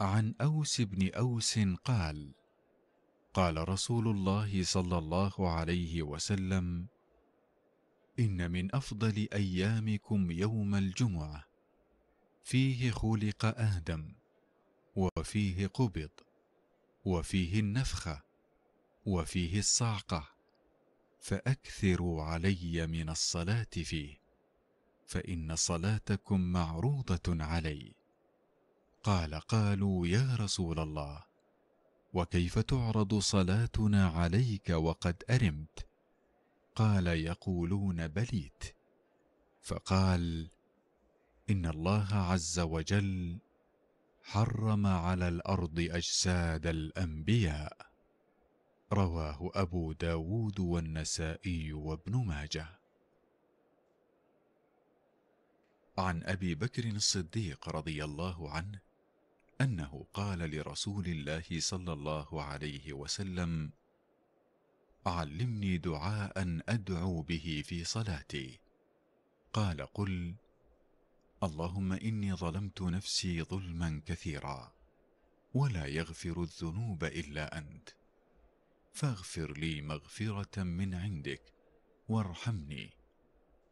عن أوس بن أوس قال قال رسول الله صلى الله عليه وسلم إن من أفضل أيامكم يوم الجمعة فيه خلق آدم وفيه قبض وفيه النفخة وفيه الصعقة فأكثروا علي من الصلاة فيه فإن صلاتكم معروضة علي قال قالوا يا رسول الله وكيف تعرض صلاتنا عليك وقد ارمت قال يقولون بليت فقال ان الله عز وجل حرم على الارض اجساد الانبياء رواه ابو داود والنسائي وابن ماجه عن ابي بكر الصديق رضي الله عنه أنه قال لرسول الله صلى الله عليه وسلم علمني دعاء أدعو به في صلاتي قال قل اللهم إني ظلمت نفسي ظلما كثيرا ولا يغفر الذنوب إلا أنت فاغفر لي مغفرة من عندك وارحمني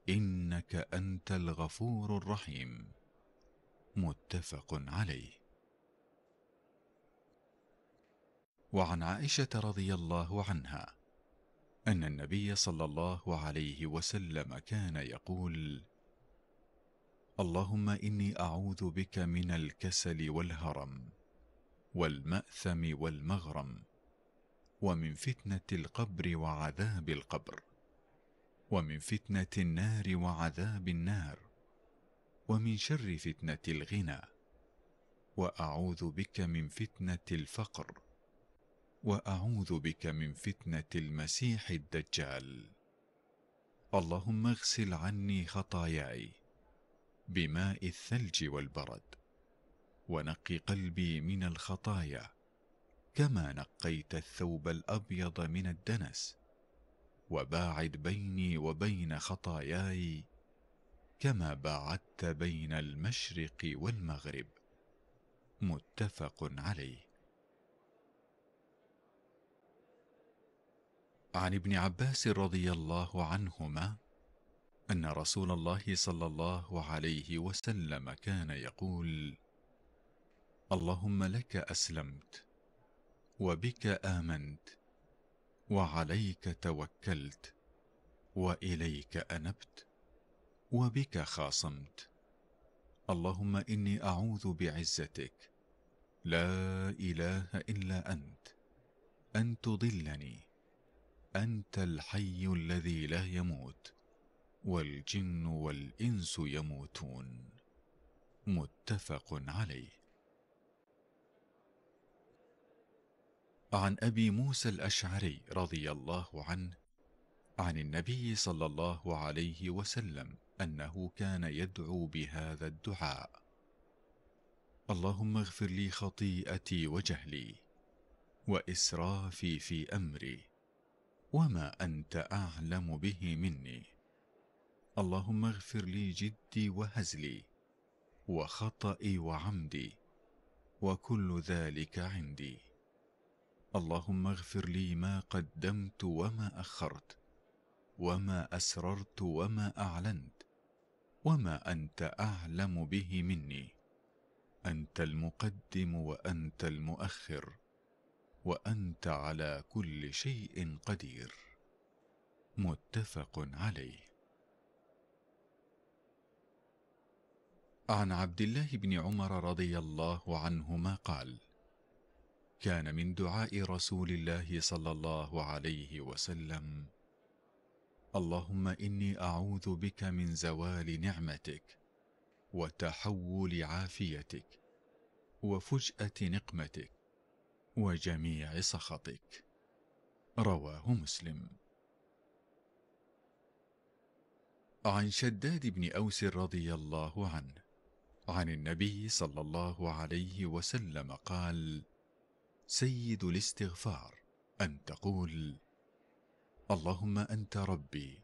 إنك أنت الغفور الرحيم متفق عليه وعن عائشه رضي الله عنها ان النبي صلى الله عليه وسلم كان يقول اللهم اني اعوذ بك من الكسل والهرم والماثم والمغرم ومن فتنه القبر وعذاب القبر ومن فتنه النار وعذاب النار ومن شر فتنه الغنى واعوذ بك من فتنه الفقر واعوذ بك من فتنه المسيح الدجال اللهم اغسل عني خطاياي بماء الثلج والبرد ونق قلبي من الخطايا كما نقيت الثوب الابيض من الدنس وباعد بيني وبين خطاياي كما باعدت بين المشرق والمغرب متفق عليه عن ابن عباس رضي الله عنهما أن رسول الله صلى الله عليه وسلم كان يقول اللهم لك أسلمت وبك آمنت وعليك توكلت وإليك أنبت وبك خاصمت اللهم إني أعوذ بعزتك لا إله إلا أنت أن تضلني انت الحي الذي لا يموت والجن والانس يموتون متفق عليه عن ابي موسى الاشعري رضي الله عنه عن النبي صلى الله عليه وسلم انه كان يدعو بهذا الدعاء اللهم اغفر لي خطيئتي وجهلي واسرافي في امري وما أنت أعلم به مني اللهم اغفر لي جدي وهزلي وخطئي وعمدي وكل ذلك عندي اللهم اغفر لي ما قدمت وما أخرت وما أسررت وما أعلنت وما أنت أعلم به مني أنت المقدم وأنت المؤخر وانت على كل شيء قدير متفق عليه عن عبد الله بن عمر رضي الله عنهما قال كان من دعاء رسول الله صلى الله عليه وسلم اللهم اني اعوذ بك من زوال نعمتك وتحول عافيتك وفجاه نقمتك وجميع سخطك رواه مسلم عن شداد بن أوس رضي الله عنه عن النبي صلى الله عليه وسلم قال سيد الاستغفار أن تقول اللهم أنت ربي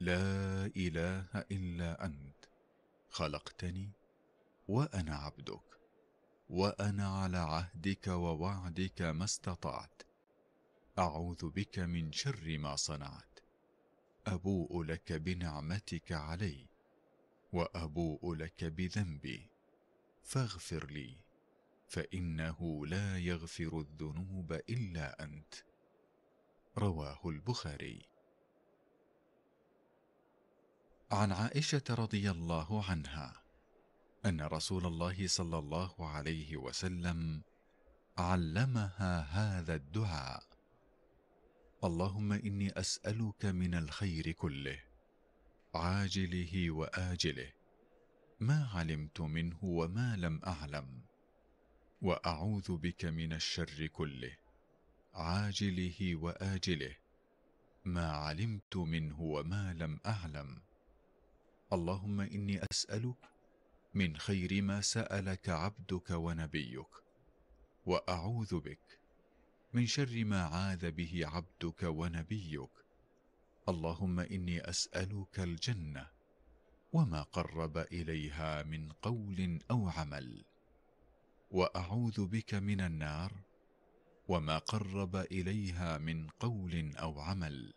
لا إله إلا أنت خلقتني وأنا عبدك وانا على عهدك ووعدك ما استطعت اعوذ بك من شر ما صنعت ابوء لك بنعمتك علي وابوء لك بذنبي فاغفر لي فانه لا يغفر الذنوب الا انت رواه البخاري عن عائشه رضي الله عنها ان رسول الله صلى الله عليه وسلم علمها هذا الدعاء اللهم اني اسالك من الخير كله عاجله واجله ما علمت منه وما لم اعلم واعوذ بك من الشر كله عاجله واجله ما علمت منه وما لم اعلم اللهم اني اسالك من خير ما سألك عبدك ونبيك وأعوذ بك من شر ما عاذ به عبدك ونبيك اللهم إني أسألك الجنة وما قرب إليها من قول أو عمل وأعوذ بك من النار وما قرب إليها من قول أو عمل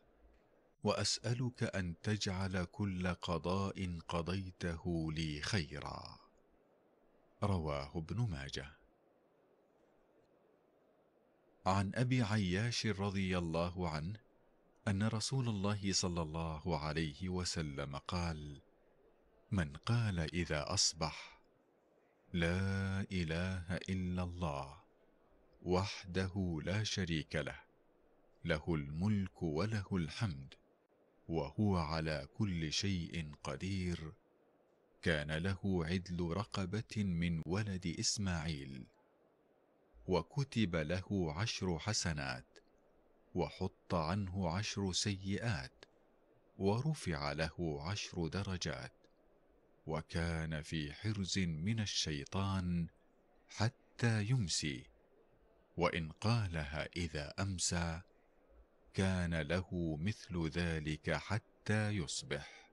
واسالك ان تجعل كل قضاء قضيته لي خيرا رواه ابن ماجه عن ابي عياش رضي الله عنه ان رسول الله صلى الله عليه وسلم قال من قال اذا اصبح لا اله الا الله وحده لا شريك له له الملك وله الحمد وهو على كل شيء قدير كان له عدل رقبه من ولد اسماعيل وكتب له عشر حسنات وحط عنه عشر سيئات ورفع له عشر درجات وكان في حرز من الشيطان حتى يمسي وان قالها اذا امسى كان له مثل ذلك حتى يصبح